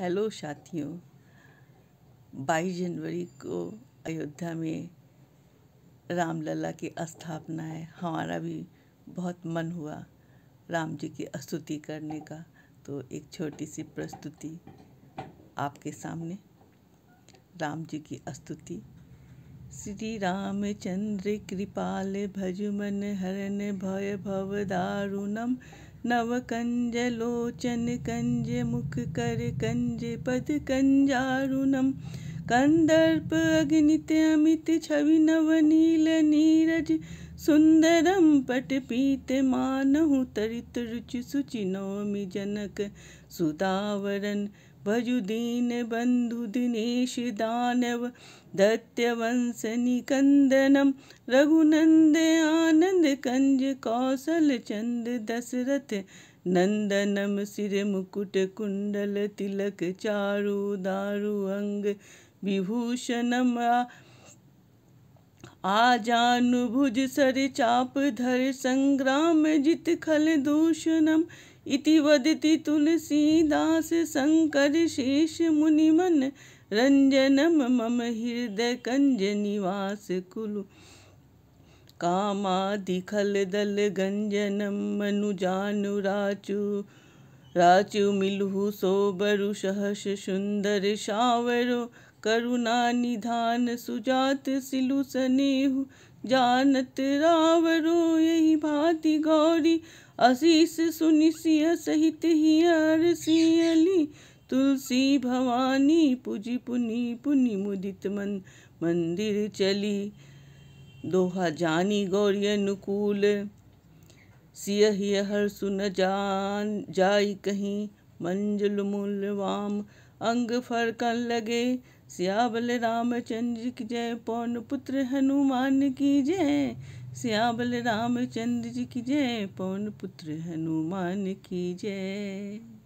hello साथियों 22 जनवरी को अयोध्या में रामलला की स्थापना है हमारा भी बहुत मन हुआ राम जी की स्तुति करने का तो एक छोटी सी प्रस्तुति आपके सामने राम जी की स्तुति श्री रामचंद्र कृपाल भजुमन हरण भय भव दारुणम नव कंज लोचन कंज मुख कर कञ्ज पद कंजारुणम कंदर्प अग्नित अमित छवि नव नील नीरज सुन्दरं पटपीत मानहु तरित रुचि सुचि नौमि जनक सुदावरन् भजुदीन बंधु दिनेश दानव निकंदनम रघुनंद आनंद कंज कौशल चंद दशरथ नंदनम सिर कुंडल तिलक चारु दारु अंग विभूषणम आजानुभुज सर चाप धर संग्राम जित खल दूषणम इति वदति तुलसीदास शङ्कर शेष मुनिमन रंजनम मम हृदय कंज हृदयकञ्जनिवास कुलु कामादिखलदलगञ्जनं मनुजानुराचु राचु मिलुहु सोबरु सहस सुंदर शावरो करुणा निधान सुजात सिलु सनेहु जानत रावरो यही भाति गौरी आशीष सुनिसिया सहित ही सियली तुलसी भवानी पूजी पुनि पुनि मुदित मन मंदिर चली दोहा जानी गौरी अनुकूल सियह ही हर सुन जान जाई कहीं मंजल मूल वाम अंग फरकन लगे श्यावल रामचंद्र की जय पौन पुत्र हनुमान की जय श्यावल रामचंद्र जी की जय पौन पुत्र हनुमान की जय